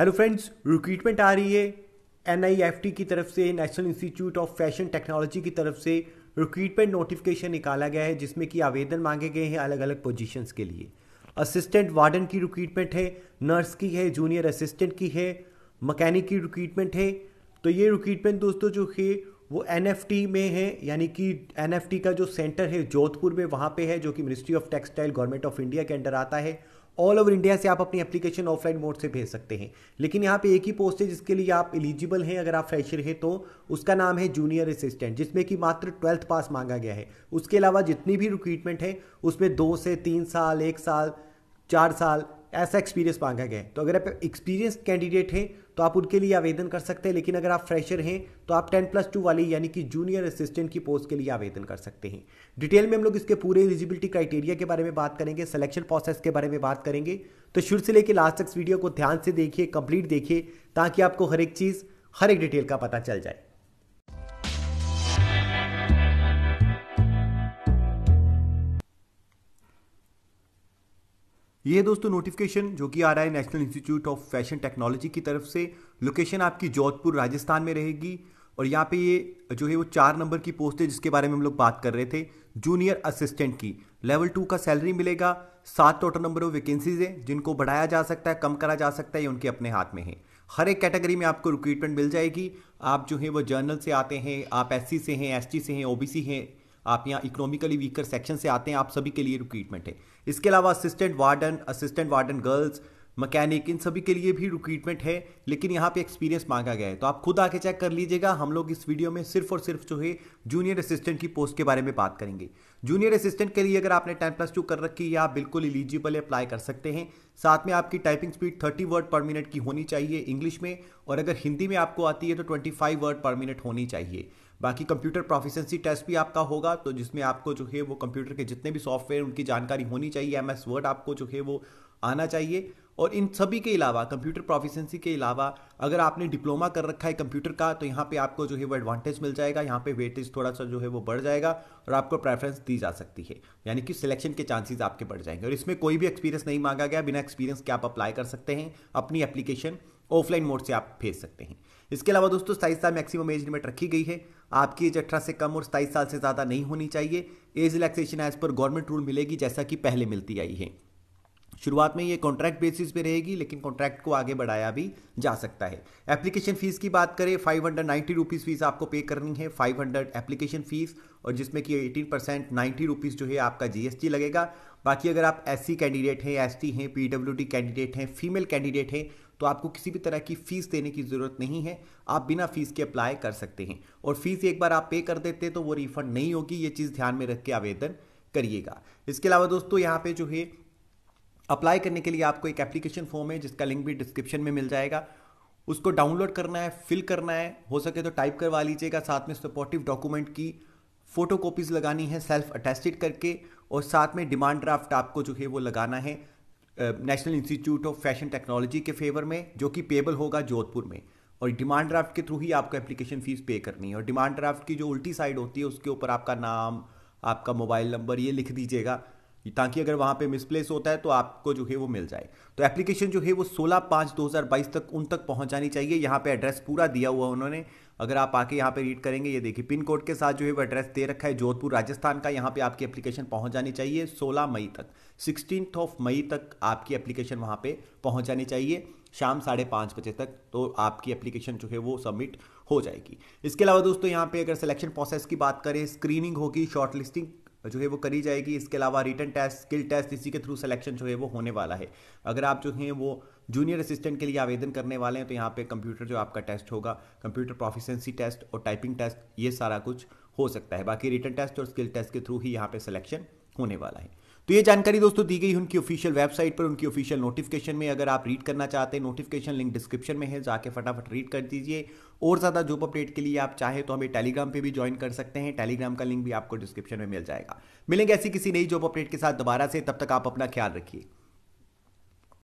hello friends recruitment आ रही है N की तरफ से national institute of fashion technology की तरफ से रिक्रूटमेंट नोटिफिकेशन निकाला गया है जिसमें कि आवेदन मांगे गए हैं अलग अलग पोजीशंस के लिए असिस्टेंट वार्डन की रिक्रूटमेंट है नर्स की है जूनियर असिस्टेंट की है मकैनिक की रिक्रूटमेंट है तो ये रिक्रूटमेंट दोस्तों जो है वो एन में है यानी कि एन का जो सेंटर है जोधपुर में वहाँ पे है जो कि ministry of textile government of India के अंडर आता है ऑल ओवर इंडिया से आप अपनी एप्लीकेशन ऑफलाइन मोड से भेज सकते हैं लेकिन यहाँ पे एक ही पोस्ट है जिसके लिए आप एलिजिबल हैं अगर आप फ्रेशर हैं तो उसका नाम है जूनियर असिस्टेंट जिसमें कि मात्र ट्वेल्थ पास मांगा गया है उसके अलावा जितनी भी रिक्रूटमेंट है उसमें दो से तीन साल एक साल चार साल ऐसा एक्सपीरियंस मांगा गया है तो अगर आप एक्सपीरियंस कैंडिडेट हैं तो आप उनके लिए आवेदन कर सकते हैं लेकिन अगर आप फ्रेशर हैं तो आप टेन प्लस टू वाली यानी कि जूनियर असिस्टेंट की पोस्ट के लिए आवेदन कर सकते हैं डिटेल में हम लोग इसके पूरे एलिजिबिलिटी क्राइटेरिया के बारे में बात करेंगे सिलेक्शन प्रोसेस के बारे में बात करेंगे तो शुरू से लेकर लास्ट तक वीडियो को ध्यान से देखिए कंप्लीट देखिए ताकि आपको हर एक चीज़ हर एक डिटेल का पता चल जाए ये दोस्तों नोटिफिकेशन जो कि आ रहा है national institute of fashion technology की तरफ से लोकेशन आपकी जोधपुर राजस्थान में रहेगी और यहाँ पे ये जो है वो चार नंबर की पोस्ट है जिसके बारे में हम लोग बात कर रहे थे जूनियर असिस्टेंट की लेवल टू का सैलरी मिलेगा सात टोटल नंबर ऑफ वैकेंसीज है जिनको बढ़ाया जा सकता है कम करा जा सकता है ये उनके अपने हाथ में है हर एक कैटेगरी में आपको रिक्रूटमेंट मिल जाएगी आप जो है वो जर्नल से आते हैं आप एस से हैं एस से हैं ओ हैं आप यहाँ इकोनॉमिकली वीकर सेक्शन से आते हैं आप सभी के लिए रिक्रूटमेंट है इसके अलावा assistant warden assistant warden girls mechanic इन सभी के लिए भी रिक्रूटमेंट है लेकिन यहाँ पे एक्सपीरियंस मांगा गया है तो आप खुद आके चेक कर लीजिएगा हम लोग इस वीडियो में सिर्फ और सिर्फ जो है जूनियर असिस्टेंट की पोस्ट के बारे में बात करेंगे जूनियर असिस्टेंट के लिए अगर आपने टेन प्लस टू कर रखी है आप बिल्कुल एलिजिबल अप्लाई कर सकते हैं साथ में आपकी typing speed thirty word per minute की होनी चाहिए इंग्लिश में और अगर हिंदी में आपको आती है तो twenty five word per minute होनी चाहिए बाकी कंप्यूटर प्रोफिशेंसी टेस्ट भी आपका होगा तो जिसमें आपको जो है वो कंप्यूटर के जितने भी सॉफ्टवेयर उनकी जानकारी होनी चाहिए एम एस वर्ड आपको जो है वो आना चाहिए और इन सभी के अलावा कंप्यूटर प्रोफिशेंसी के अलावा अगर आपने डिप्लोमा कर रखा है कंप्यूटर का तो यहाँ पे आपको जो है वो एडवांटेज मिल जाएगा यहाँ पे वेटेज थोड़ा सा जो है वो बढ़ जाएगा और आपको प्रेफरेंस दी जा सकती है यानी कि सिलेक्शन के चांसेस आपके बढ़ जाएंगे और इसमें कोई भी एक्सपीरियंस नहीं मांगा गया बिना एक्सपीरियंस के आप अप्लाई कर सकते हैं अपनी एप्लीकेशन ऑफलाइन मोड से आप भेज सकते हैं इसके अलावा दोस्तों सताईस साल मैक्सिमम एज लिमिट रखी गई है आपकी एज अठारह से कम और सताईस साल से ज़्यादा नहीं होनी चाहिए age relaxation as per government rule मिलेगी जैसा कि पहले मिलती आई है शुरुआत में ये कॉन्ट्रैक्ट बेसिस पे रहेगी लेकिन कॉन्ट्रैक्ट को आगे बढ़ाया भी जा सकता है एप्लीकेशन फ़ीस की बात करें five hundred ninety rupees fees आपको पे करनी है फाइव हंड्रेड एप्लीकेशन फ़ीस और जिसमें कि एटीन परसेंट नाइन्टी रुपीज़ जो है आपका जीएसटी लगेगा बाकी अगर आप एस कैंडिडेट हैं एस हैं पी कैंडिडेट हैं फीमेल कैंडिडेट हैं तो आपको किसी भी तरह की फ़ीस देने की ज़रूरत नहीं है आप बिना फ़ीस के अप्लाई कर सकते हैं और फ़ीस एक बार आप पे कर देते हैं तो वो रिफ़ंड नहीं होगी ये चीज़ ध्यान में रख के आवेदन करिएगा इसके अलावा दोस्तों यहाँ पे जो है अप्लाई करने के लिए आपको एक एप्लीकेशन फॉर्म है जिसका लिंक भी डिस्क्रिप्शन में मिल जाएगा उसको डाउनलोड करना है फिल करना है हो सके तो टाइप करवा लीजिएगा साथ में सपोर्टिव डॉक्यूमेंट की फ़ोटो कॉपीज़ लगानी है सेल्फ अटेस्टेड करके और साथ में डिमांड ड्राफ्ट आपको जो है वो लगाना है national institute of fashion technology के फेवर में जो कि पेबल होगा जोधपुर में और डिमांड ड्राफ्ट के थ्रू ही आपको एप्लीकेशन फ़ीस पे करनी है और डिमांड ड्राफ्ट की जो उल्टी साइड होती है उसके ऊपर आपका नाम आपका मोबाइल नंबर ये लिख दीजिएगा ताकि अगर वहाँ पे मिसप्लेस होता है तो आपको जो है वो मिल जाए तो एप्लीकेशन जो है वो 16 पाँच 2022 तक उन तक पहुंचानी चाहिए यहाँ पे एड्रेस पूरा दिया हुआ उन्होंने अगर आप आके यहाँ पे रीड करेंगे ये देखिए पिन कोड के साथ जो है वो एड्रेस दे रखा है जोधपुर राजस्थान का यहाँ पे आपकी एप्लीकेशन पहुँच जानी चाहिए 16 मई तक सिक्सटीन ऑफ मई तक आपकी एप्लीकेशन वहाँ पे पहुँच जानी चाहिए शाम साढ़े पाँच बजे तक तो आपकी एप्लीकेशन जो है वो सबमिट हो जाएगी इसके अलावा दोस्तों यहाँ पे अगर सिलेक्शन प्रोसेस की बात करें स्क्रीनिंग होगी लिस्टिंग जो है वो करी जाएगी इसके अलावा रिटर्न टेस्ट स्किल टेस्ट इसी के थ्रू सिलेक्शन जो है वो होने वाला है अगर आप जो हैं वो जूनियर असिस्टेंट के लिए आवेदन करने वाले हैं तो यहाँ पे कंप्यूटर जो आपका टेस्ट होगा कंप्यूटर प्रोफिशेंसी टेस्ट और टाइपिंग टेस्ट ये सारा कुछ हो सकता है बाकी रिटर्न टेस्ट और स्किल टेस्ट के थ्रू ही यहाँ पे सिलेक्शन होने वाला है तो ये जानकारी दोस्तों दी गई उनकी ऑफिशियल वेबसाइट पर उनकी ऑफिशियल नोटिफिकेशन में अगर आप रीड करना चाहते हैं नोटिफिकेशन लिंक डिस्क्रिप्शन में है जाके फटाफट रीड कर दीजिए और ज़्यादा जॉब अपडेट के लिए आप चाहे तो हमें टेलीग्राम पे भी ज्वाइन कर सकते हैं टेलीग्राम का लिंक भी आपको डिस्क्रिप्शन में मिल जाएगा मिलेंगे ऐसी किसी नई जॉब अपडेट के साथ दोबारा से तब तक आप अपना ख्याल रखिए